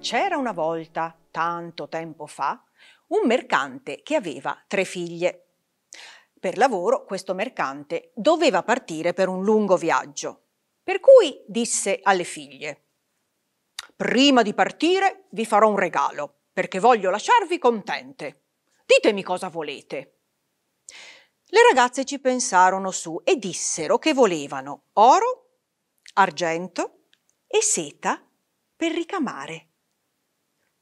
C'era una volta, tanto tempo fa, un mercante che aveva tre figlie. Per lavoro questo mercante doveva partire per un lungo viaggio, per cui disse alle figlie, prima di partire vi farò un regalo, perché voglio lasciarvi contente. Ditemi cosa volete. Le ragazze ci pensarono su e dissero che volevano oro, argento e seta per ricamare.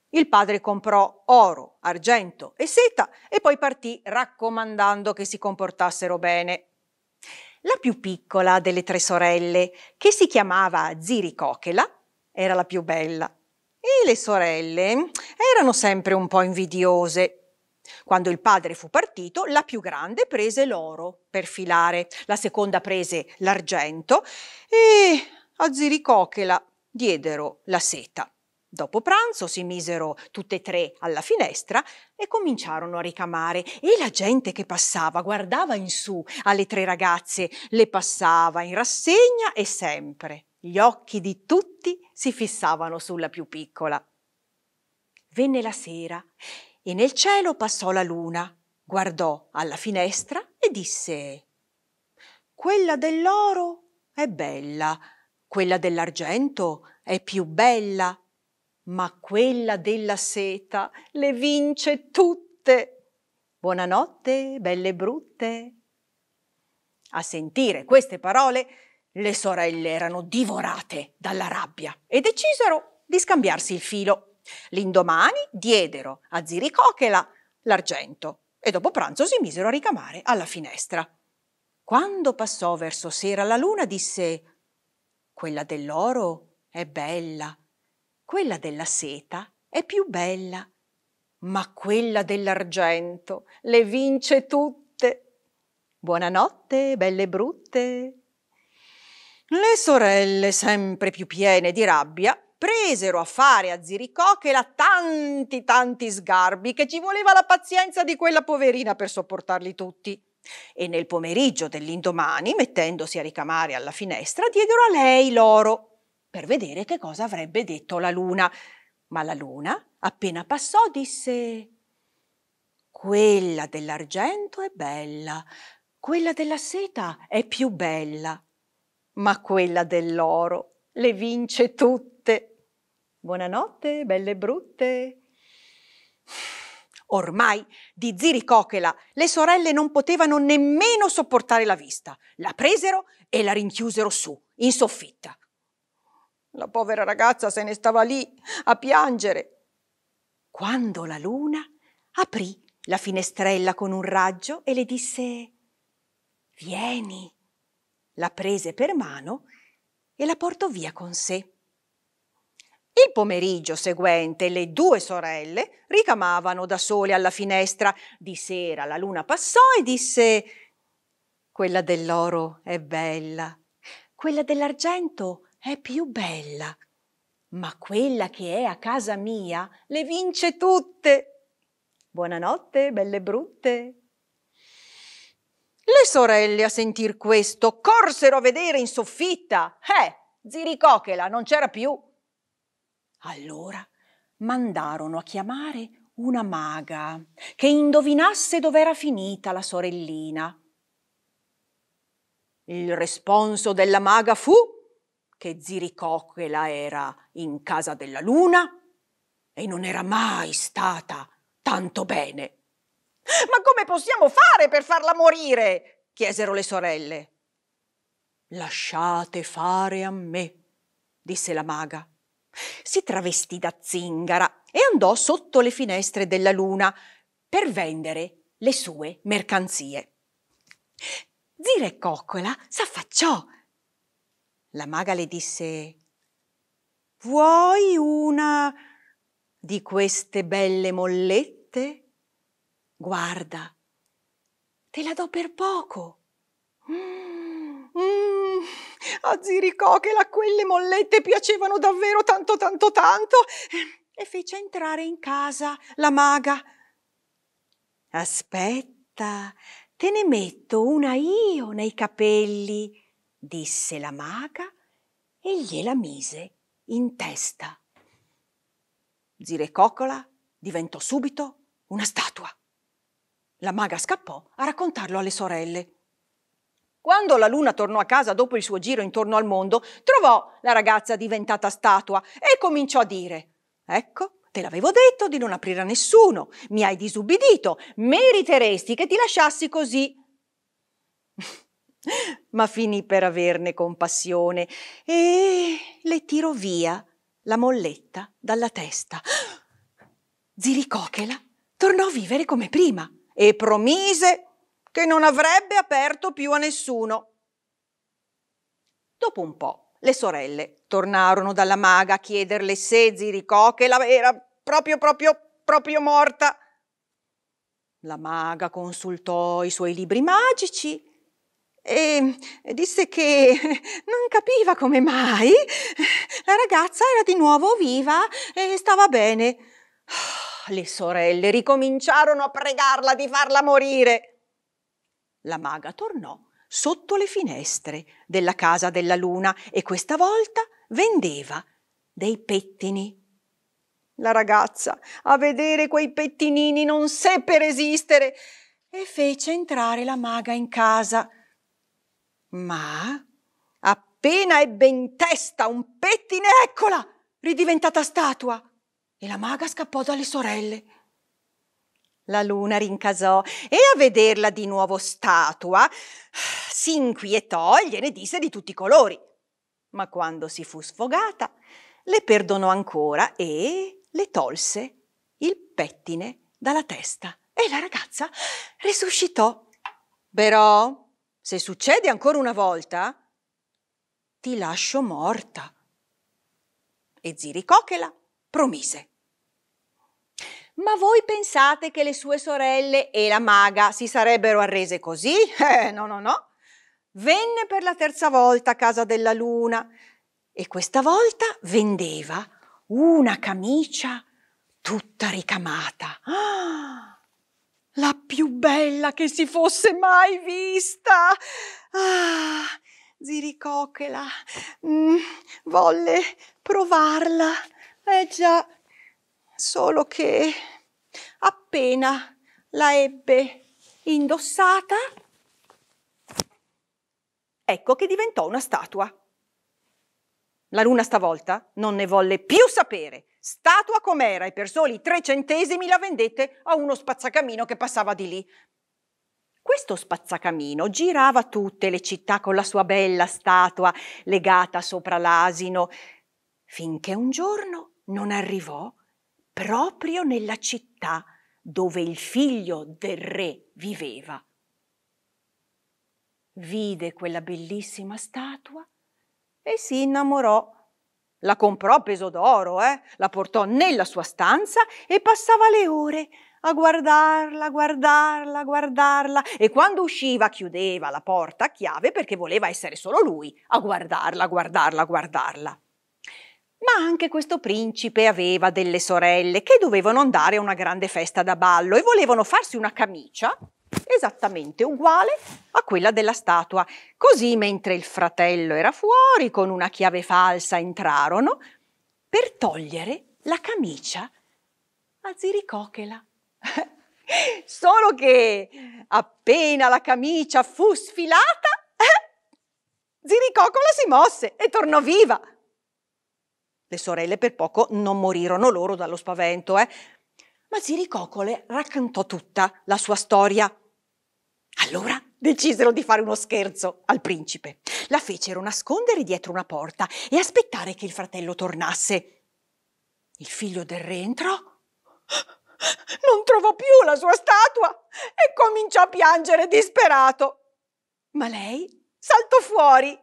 Il padre comprò oro, argento e seta e poi partì raccomandando che si comportassero bene. La più piccola delle tre sorelle, che si chiamava Ziricochela, era la più bella. E le sorelle erano sempre un po' invidiose quando il padre fu partito, la più grande prese l'oro per filare, la seconda prese l'argento e a Ziricochela diedero la seta. Dopo pranzo si misero tutte e tre alla finestra e cominciarono a ricamare e la gente che passava guardava in su alle tre ragazze, le passava in rassegna e sempre gli occhi di tutti si fissavano sulla più piccola. Venne la sera e nel cielo passò la luna, guardò alla finestra e disse Quella dell'oro è bella, quella dell'argento è più bella, ma quella della seta le vince tutte. Buonanotte, belle brutte. A sentire queste parole, le sorelle erano divorate dalla rabbia e decisero di scambiarsi il filo. L'indomani diedero a Ziricochela l'argento e dopo pranzo si misero a ricamare alla finestra. Quando passò verso sera la luna disse Quella dell'oro è bella, quella della seta è più bella, ma quella dell'argento le vince tutte. Buonanotte, belle e brutte. Le sorelle, sempre più piene di rabbia, presero a fare a Ziricò che Ziricochela tanti tanti sgarbi che ci voleva la pazienza di quella poverina per sopportarli tutti. E nel pomeriggio dell'indomani, mettendosi a ricamare alla finestra, diedero a lei l'oro per vedere che cosa avrebbe detto la luna. Ma la luna, appena passò, disse Quella dell'argento è bella, quella della seta è più bella, ma quella dell'oro le vince tutte. Buonanotte, belle brutte. Ormai di Ziricochela le sorelle non potevano nemmeno sopportare la vista. La presero e la rinchiusero su, in soffitta. La povera ragazza se ne stava lì a piangere. Quando la luna aprì la finestrella con un raggio e le disse Vieni. La prese per mano e la portò via con sé. Il pomeriggio seguente le due sorelle ricamavano da sole alla finestra. Di sera la luna passò e disse Quella dell'oro è bella, quella dell'argento è più bella, ma quella che è a casa mia le vince tutte. Buonanotte, belle brutte. Le sorelle a sentir questo corsero a vedere in soffitta. Eh, ziricochela, non c'era più. Allora mandarono a chiamare una maga che indovinasse dov'era finita la sorellina. Il responso della maga fu che Ziricochela era in casa della luna e non era mai stata tanto bene. Ma come possiamo fare per farla morire? chiesero le sorelle. Lasciate fare a me, disse la maga. Si travestì da zingara e andò sotto le finestre della luna per vendere le sue mercanzie. Zira e Coccola s'affacciò. La maga le disse Vuoi una di queste belle mollette? Guarda, te la do per poco. Mm. A Ziricò che la quelle mollette piacevano davvero tanto tanto tanto e fece entrare in casa la maga. Aspetta, te ne metto una io nei capelli, disse la maga e gliela mise in testa. Zirecoccola diventò subito una statua. La maga scappò a raccontarlo alle sorelle. Quando la luna tornò a casa dopo il suo giro intorno al mondo, trovò la ragazza diventata statua e cominciò a dire Ecco, Te l'avevo detto di non aprire a nessuno, mi hai disubbidito, meriteresti che ti lasciassi così. Ma finì per averne compassione e le tirò via la molletta dalla testa. Ziricochela tornò a vivere come prima e promise che non avrebbe aperto più a nessuno. Dopo un po' le sorelle tornarono dalla maga a chiederle se Ziricò, che la era proprio, proprio, proprio morta. La maga consultò i suoi libri magici e disse che non capiva come mai la ragazza era di nuovo viva e stava bene. Le sorelle ricominciarono a pregarla di farla morire. La maga tornò sotto le finestre della casa della luna e questa volta vendeva dei pettini. La ragazza, a vedere quei pettinini, non seppe resistere e fece entrare la maga in casa. Ma appena ebbe in testa un pettine, eccola, ridiventata statua. E la maga scappò dalle sorelle. La luna rincasò e a vederla di nuovo statua si inquietò e gliene disse di tutti i colori. Ma quando si fu sfogata, le perdonò ancora e le tolse il pettine dalla testa e la ragazza risuscitò. Però, se succede ancora una volta, ti lascio morta. E Ziricochela promise. Ma voi pensate che le sue sorelle e la maga si sarebbero arrese così? Eh, no, no, no. Venne per la terza volta a casa della luna e questa volta vendeva una camicia tutta ricamata. Ah, la più bella che si fosse mai vista! Ah, Ziricocchela, mm, volle provarla. Eh già, solo che appena la ebbe indossata, ecco che diventò una statua. La luna stavolta non ne volle più sapere. Statua com'era e per soli tre centesimi la vendette a uno spazzacamino che passava di lì. Questo spazzacamino girava tutte le città con la sua bella statua legata sopra l'asino, finché un giorno non arrivò proprio nella città dove il figlio del re viveva. Vide quella bellissima statua e si innamorò. La comprò a peso d'oro, eh? la portò nella sua stanza e passava le ore a guardarla, guardarla, guardarla e quando usciva chiudeva la porta a chiave perché voleva essere solo lui a guardarla, guardarla, guardarla. Ma anche questo principe aveva delle sorelle che dovevano andare a una grande festa da ballo e volevano farsi una camicia esattamente uguale a quella della statua. Così mentre il fratello era fuori con una chiave falsa entrarono per togliere la camicia a Ziricochela. Solo che appena la camicia fu sfilata, eh, Ziricocola si mosse e tornò viva. Le sorelle per poco non morirono loro dallo spavento, eh? Ma Ziricocole raccontò tutta la sua storia. Allora decisero di fare uno scherzo al principe. La fecero nascondere dietro una porta e aspettare che il fratello tornasse. Il figlio del re rientro non trovò più la sua statua e cominciò a piangere disperato. Ma lei saltò fuori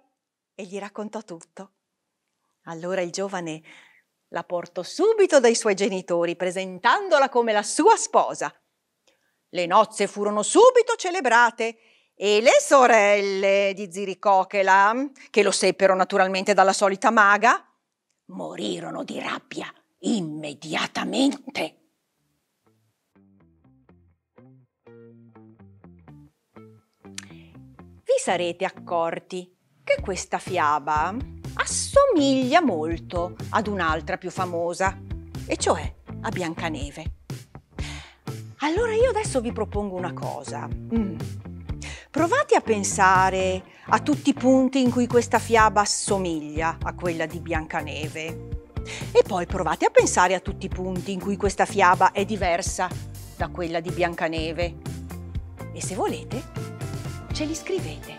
e gli raccontò tutto. Allora il giovane la portò subito dai suoi genitori, presentandola come la sua sposa. Le nozze furono subito celebrate e le sorelle di Ziricochela, che lo seppero naturalmente dalla solita maga, morirono di rabbia immediatamente. Vi sarete accorti che questa fiaba assomiglia molto ad un'altra più famosa, e cioè a Biancaneve. Allora io adesso vi propongo una cosa. Mm. Provate a pensare a tutti i punti in cui questa fiaba assomiglia a quella di Biancaneve. E poi provate a pensare a tutti i punti in cui questa fiaba è diversa da quella di Biancaneve. E se volete, ce li scrivete.